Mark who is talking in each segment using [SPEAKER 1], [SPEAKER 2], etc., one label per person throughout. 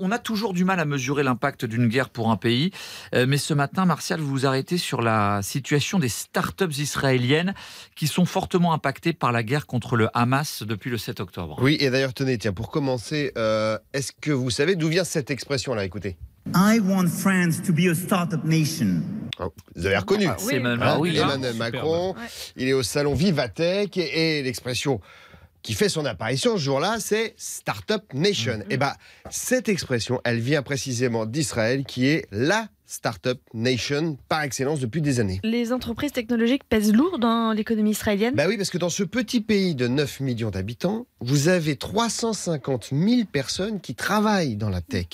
[SPEAKER 1] on a toujours du mal à mesurer l'impact d'une guerre pour un pays. Euh, mais ce matin, Martial, vous vous arrêtez sur la situation des startups israéliennes qui sont fortement impactées par la guerre contre le Hamas depuis le 7 octobre. Oui,
[SPEAKER 2] et d'ailleurs, tenez, tiens, pour commencer, euh, est-ce que vous savez d'où vient cette expression-là Écoutez. I want France to be a startup nation. Ah, vous avez reconnu. Ah, C'est Emmanuel, hein, Macron. Ah, il est au salon Vivatech et l'expression qui fait son apparition ce jour-là, c'est Startup Nation. Mhm. Et eh bien, cette expression, elle vient précisément d'Israël, qui est la Startup Nation par excellence depuis des années.
[SPEAKER 1] Les entreprises technologiques pèsent lourd dans l'économie israélienne
[SPEAKER 2] Bah oui, parce que dans ce petit pays de 9 millions d'habitants, vous avez 350 000 personnes qui travaillent dans la tech.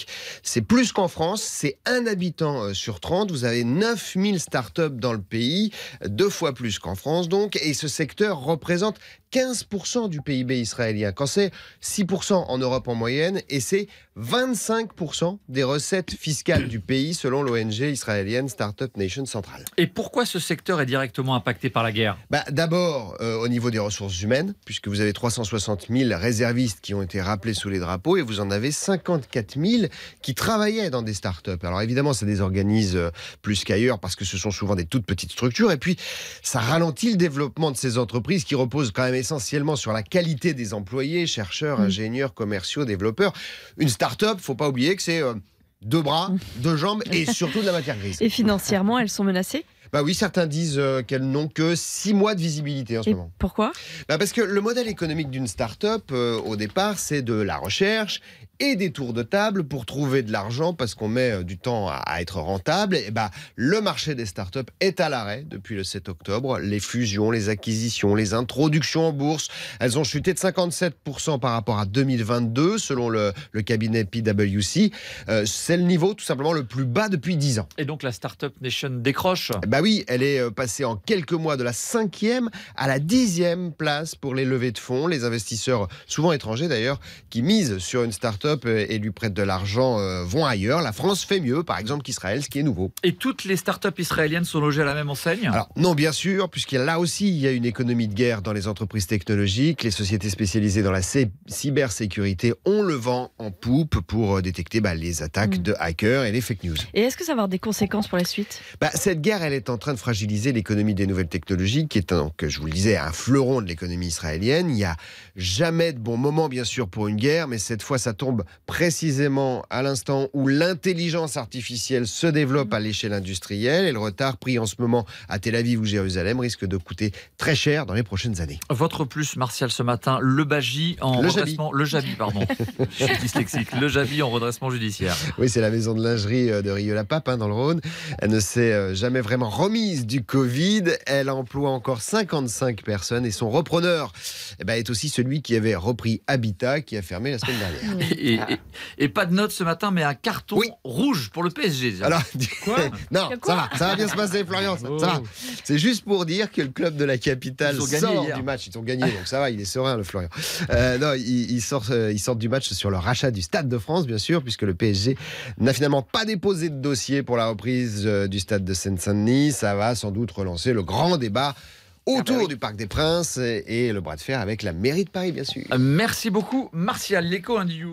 [SPEAKER 2] C'est plus qu'en France, c'est un habitant euh, sur 30. Vous avez 9 000 startups dans le pays, deux fois plus qu'en France donc. Et ce secteur représente 15% du PIB israélien, quand c'est 6% en Europe en moyenne et c'est 25% des recettes fiscales du pays selon l'ONG israélienne Startup Nation Central
[SPEAKER 1] Et pourquoi ce secteur est directement impacté par la guerre
[SPEAKER 2] bah, D'abord euh, au niveau des ressources humaines, puisque vous avez 360 000 000 réservistes qui ont été rappelés sous les drapeaux et vous en avez 54 000 qui travaillaient dans des start startups. Alors évidemment, ça désorganise euh, plus qu'ailleurs parce que ce sont souvent des toutes petites structures et puis ça ralentit le développement de ces entreprises qui reposent quand même essentiellement sur la qualité des employés, chercheurs, mm. ingénieurs, commerciaux, développeurs. Une start-up, faut pas oublier que c'est euh, deux bras, mm. deux jambes et surtout de la matière grise. Et
[SPEAKER 1] financièrement, elles sont menacées
[SPEAKER 2] bah oui, certains disent euh, qu'elles n'ont que six mois de visibilité en ce moment. Pourquoi bah Parce que le modèle économique d'une start-up, euh, au départ, c'est de la recherche et des tours de table pour trouver de l'argent parce qu'on met euh, du temps à être rentable. Et bah, le marché des startups est à l'arrêt depuis le 7 octobre. Les fusions, les acquisitions, les introductions en bourse, elles ont chuté de 57% par rapport à 2022 selon le, cabinet PwC. Euh, c'est le niveau tout simplement le plus bas depuis 10 ans. Et donc la Startup Nation décroche eh Bah oui, elle est euh, passée en quelques mois de la 5e à la 10 10e place pour les levées de fonds. Les investisseurs, souvent étrangers d'ailleurs, qui misent sur une startup euh, et lui prêtent de l'argent euh, vont ailleurs. La France fait mieux, par exemple, qu'Israël, ce qui est nouveau. Et toutes les startups israéliennes sont logées à la même enseigne Alors, non, bien sûr, puisqu'il là aussi, il y a une économie de guerre dans les entreprises technologiques. Les sociétés spécialisées dans la cybersécurité ont le vent en poupe pour euh, détecter bah, les attaques mm. de hackers et les fake news. Et est-ce que ça va avoir des conséquences pour la suite bah, Cette guerre, elle est en train de fragiliser l'économie des nouvelles technologies, qui est, je vous le disais, un fleuron de l'économie israélienne. Il n'y a jamais de bon moment, bien sûr, pour une guerre, mais cette fois, ça tombe précisément à l'instant où l'intelligence artificielle se développe à l'échelle industrielle et le retard pris en ce moment à Tel Aviv ou Jérusalem risque de coûter très cher dans les prochaines années.
[SPEAKER 1] Votre plus, Martial, ce matin, le Baji en redressement. Le Jabi, pardon. Je suis dyslexique. Le Jabi en redressement
[SPEAKER 2] judiciaire. Oui, c'est la maison de lingerie euh, de Rieux-la-Pape, hein, dans le Rhône. Elle ne s'est euh, jamais vraiment remise du Covid. Elle emploie encore 55 personnes et son repreneur eh ben, est aussi celui qui avait repris Habitat, qui a fermé la semaine dernière. Ah. et, pas de note ce matin, mais un carton rouge pour le PSG. Alors, quoi non, ça va, ça bien se passer, Florian. Ça, oh. C'est juste pour dire que le club de la capitale sort du match. Ils ont gagné, donc ça va, il est serein, le Florian. Euh, non, ils, sortent, euh, ils sortent du match sur le rachat du Stade de France, bien sûr, puisque le PSG n'a finalement pas déposé de dossier pour la reprise euh, du Stade de Seine-Saint-Denis. Ça va sans doute relancer le grand débat ah bah autour du Parc des Princes et, le bras de fer avec la mairie de Paris, bien sûr. Merci beaucoup,
[SPEAKER 1] Martial Léco Indiou. Hein,